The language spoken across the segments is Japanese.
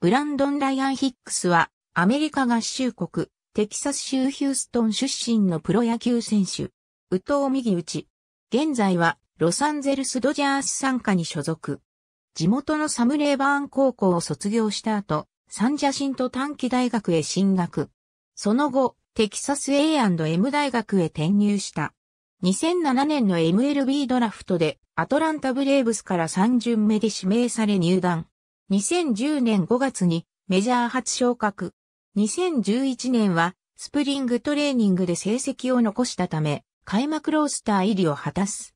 ブランドン・ライアン・ヒックスは、アメリカ合衆国、テキサス州ヒューストン出身のプロ野球選手。右藤右打ち。現在は、ロサンゼルス・ドジャース参加に所属。地元のサムレーバーン高校を卒業した後、サンジャシント短期大学へ進学。その後、テキサス A&M 大学へ転入した。2007年の MLB ドラフトでアトランタブレーブスから3巡目で指名され入団。2010年5月にメジャー初昇格。2011年はスプリングトレーニングで成績を残したため、開幕ロースター入りを果たす。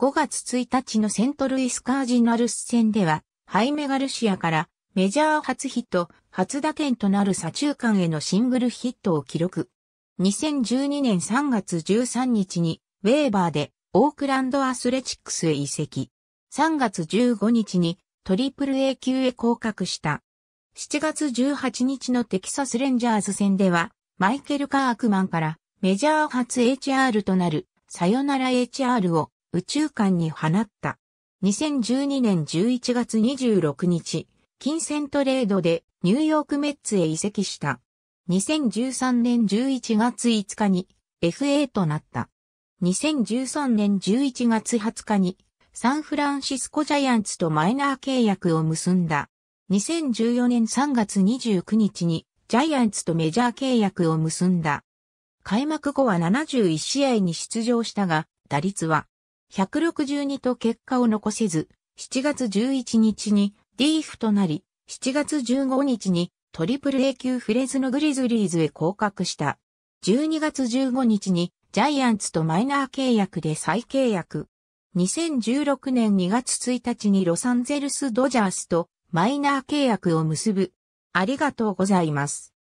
5月1日のセントルイスカージナルス戦では、ハイメガルシアからメジャー初ヒット、初打点となる左中間へのシングルヒットを記録。2012年3月13日にウェーバーでオークランドアスレチックスへ移籍。3月15日にトリプル A 級へ降格した。7月18日のテキサスレンジャーズ戦では、マイケル・カークマンからメジャー初 HR となるサヨナラ HR を宇宙間に放った。2012年11月26日、金銭トレードでニューヨークメッツへ移籍した。2013年11月5日に FA となった。2013年11月20日にサンフランシスコジャイアンツとマイナー契約を結んだ。2014年3月29日にジャイアンツとメジャー契約を結んだ。開幕後は71試合に出場したが、打率は162と結果を残せず、7月11日にリーフとなり、7月15日にトリプル A 級フレズのグリズリーズへ降格した。12月15日にジャイアンツとマイナー契約で再契約。2016年2月1日にロサンゼルスドジャースとマイナー契約を結ぶ。ありがとうございます。